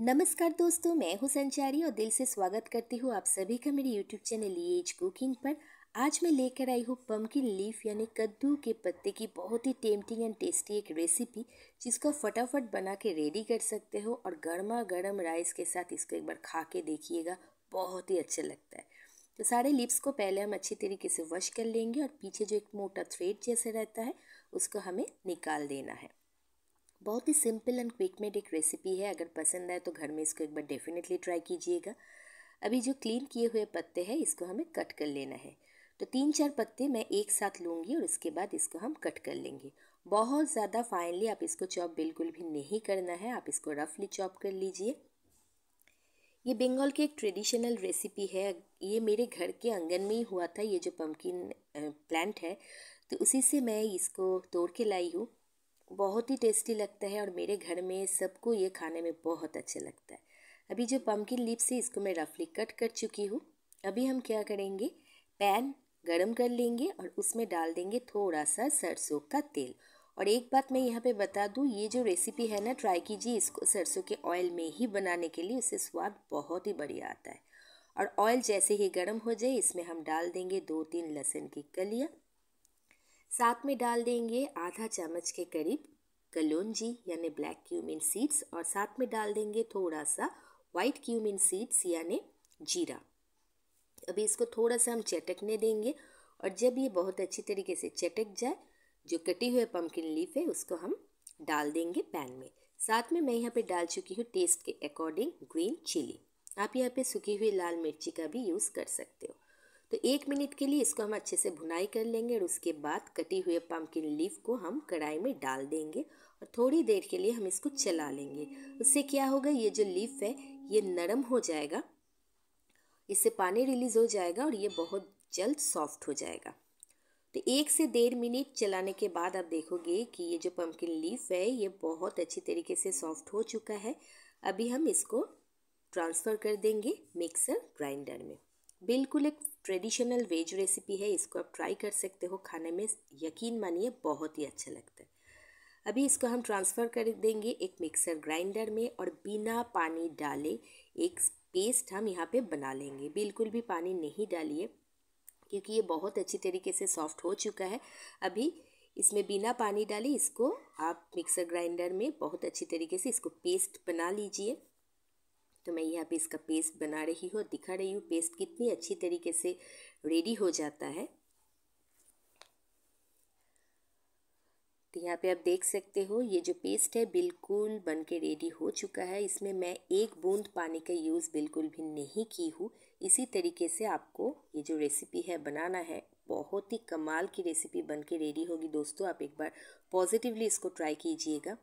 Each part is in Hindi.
नमस्कार दोस्तों मैं हूं संचारी और दिल से स्वागत करती हूं आप सभी का मेरे यूट्यूब चैनल एज कुकिंग पर आज मैं लेकर आई हूं पम्पकिन लीफ यानी कद्दू के पत्ते की बहुत ही टेम्पटिंग एंड टेस्टी एक रेसिपी जिसको फटाफट बना के रेडी कर सकते हो और गर्मा गर्म राइस के साथ इसको एक बार खा के देखिएगा बहुत ही अच्छा लगता है तो सारे लिप्स को पहले हम अच्छी तरीके से वॉश कर लेंगे और पीछे जो एक मोटा थ्रेड जैसे रहता है उसको हमें निकाल देना है बहुत ही सिंपल एंड क्विक मेड एक रेसिपी है अगर पसंद आए तो घर में इसको एक बार डेफिनेटली ट्राई कीजिएगा अभी जो क्लीन किए हुए पत्ते हैं इसको हमें कट कर लेना है तो तीन चार पत्ते मैं एक साथ लूँगी और इसके बाद इसको हम कट कर लेंगे बहुत ज़्यादा फाइनली आप इसको चॉप बिल्कुल भी नहीं करना है आप इसको रफली चॉप कर लीजिए ये बंगाल की एक ट्रेडिशनल रेसिपी है ये मेरे घर के आंगन में ही हुआ था ये जो पम्पकिन प्लांट है तो उसी से मैं इसको तोड़ के लाई हूँ बहुत ही टेस्टी लगता है और मेरे घर में सबको ये खाने में बहुत अच्छा लगता है अभी जो पम्पकिन लिप्स है इसको मैं रफली कट कर चुकी हूँ अभी हम क्या करेंगे पैन गरम कर लेंगे और उसमें डाल देंगे थोड़ा सा सरसों का तेल और एक बात मैं यहाँ पे बता दूँ ये जो रेसिपी है ना ट्राई कीजिए इसको सरसों के ऑयल में ही बनाने के लिए उससे स्वाद बहुत ही बढ़िया आता है और ऑयल जैसे ही गर्म हो जाए इसमें हम डाल देंगे दो तीन लहसुन की कलियाँ साथ में डाल देंगे आधा चम्मच के करीब कलोंजी यानी ब्लैक क्यूमिन सीड्स और साथ में डाल देंगे थोड़ा सा वाइट क्यूमिन सीड्स यानी जीरा अभी इसको थोड़ा सा हम चटकने देंगे और जब ये बहुत अच्छी तरीके से चटक जाए जो कटी हुए पम्पकिन लीफ है उसको हम डाल देंगे पैन में साथ में मैं यहाँ पे डाल चुकी हूँ टेस्ट के अकॉर्डिंग ग्रीन चिली आप यहाँ पे सूखी हुई लाल मिर्ची का भी यूज़ कर सकते हो तो एक मिनट के लिए इसको हम अच्छे से भुनाई कर लेंगे और उसके बाद कटी हुए पम्पकिन लीफ को हम कढ़ाई में डाल देंगे और थोड़ी देर के लिए हम इसको चला लेंगे उससे क्या होगा ये जो लीफ है ये नरम हो जाएगा इससे पानी रिलीज हो जाएगा और ये बहुत जल्द सॉफ्ट हो जाएगा तो एक से डेढ़ मिनट चलाने के बाद आप देखोगे कि ये जो पम्पकिन लीफ है ये बहुत अच्छी तरीके से सॉफ्ट हो चुका है अभी हम इसको ट्रांसफ़र कर देंगे मिक्सर ग्राइंडर में बिल्कुल एक ट्रेडिशनल वेज रेसिपी है इसको आप ट्राई कर सकते हो खाने में यकीन मानिए बहुत ही अच्छा लगता है अभी इसको हम ट्रांसफ़र कर देंगे एक मिक्सर ग्राइंडर में और बिना पानी डाले एक पेस्ट हम यहाँ पे बना लेंगे बिल्कुल भी पानी नहीं डालिए क्योंकि ये बहुत अच्छी तरीके से सॉफ्ट हो चुका है अभी इसमें बिना पानी डाले इसको आप मिक्सर ग्राइंडर में बहुत अच्छी तरीके से इसको पेस्ट बना लीजिए तो मैं यहाँ पे इसका पेस्ट बना रही हूँ दिखा रही हूँ पेस्ट कितनी अच्छी तरीके से रेडी हो जाता है तो यहाँ पे आप देख सकते हो ये जो पेस्ट है बिल्कुल बन के रेडी हो चुका है इसमें मैं एक बूंद पानी का यूज़ बिल्कुल भी नहीं की हूँ इसी तरीके से आपको ये जो रेसिपी है बनाना है बहुत ही कमाल की रेसिपी बन के रेडी होगी दोस्तों आप एक बार पॉजिटिवली इसको ट्राई कीजिएगा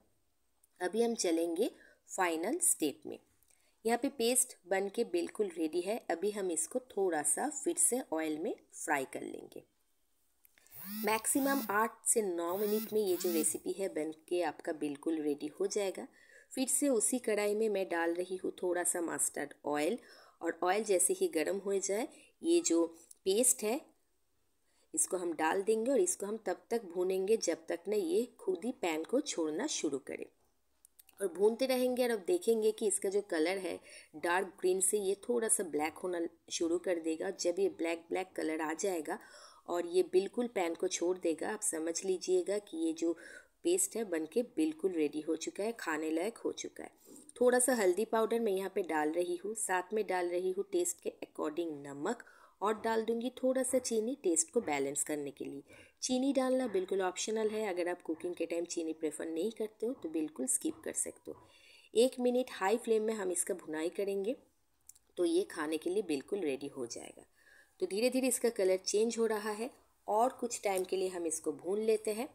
अभी हम चलेंगे फाइनल स्टेप में यहाँ पे पेस्ट बन के बिल्कुल रेडी है अभी हम इसको थोड़ा सा फिर से ऑयल में फ्राई कर लेंगे मैक्सिमम आठ से नौ मिनट में ये जो रेसिपी है बन के आपका बिल्कुल रेडी हो जाएगा फिर से उसी कढ़ाई में मैं डाल रही हूँ थोड़ा सा मस्टर्ड ऑयल और ऑयल जैसे ही गर्म हो जाए ये जो पेस्ट है इसको हम डाल देंगे और इसको हम तब तक भूनेंगे जब तक ना ये खुद ही पैन को छोड़ना शुरू करे और भूनते रहेंगे और अब देखेंगे कि इसका जो कलर है डार्क ग्रीन से ये थोड़ा सा ब्लैक होना शुरू कर देगा जब ये ब्लैक ब्लैक कलर आ जाएगा और ये बिल्कुल पैन को छोड़ देगा आप समझ लीजिएगा कि ये जो पेस्ट है बनके बिल्कुल रेडी हो चुका है खाने लायक हो चुका है थोड़ा सा हल्दी पाउडर मैं यहाँ पे डाल रही हूँ साथ में डाल रही हूँ टेस्ट के अकॉर्डिंग नमक और डाल दूंगी थोड़ा सा चीनी टेस्ट को बैलेंस करने के लिए चीनी डालना बिल्कुल ऑप्शनल है अगर आप कुकिंग के टाइम चीनी प्रेफर नहीं करते हो तो बिल्कुल स्किप कर सकते हो एक मिनट हाई फ्लेम में हम इसका भुनाई करेंगे तो ये खाने के लिए बिल्कुल रेडी हो जाएगा तो धीरे धीरे इसका कलर चेंज हो रहा है और कुछ टाइम के लिए हम इसको भून लेते हैं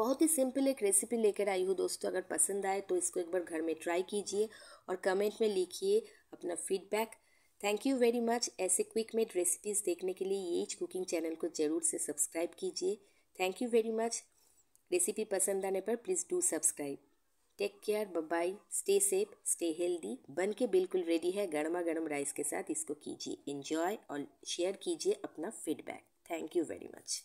बहुत ही सिंपल एक रेसिपी लेकर आई हूँ दोस्तों अगर पसंद आए तो इसको एक बार घर में ट्राई कीजिए और कमेंट में लिखिए अपना feedback thank you very much ऐसे क्विक मेड रेसिपीज़ देखने के लिए ये कुकिंग चैनल को ज़रूर से सब्सक्राइब कीजिए thank you very much recipe पसंद आने पर please do subscribe take care bye stay safe stay healthy बन के बिल्कुल रेडी है गर्मा गर्म राइस के साथ इसको कीजिए इन्जॉय और शेयर कीजिए अपना feedback thank you very much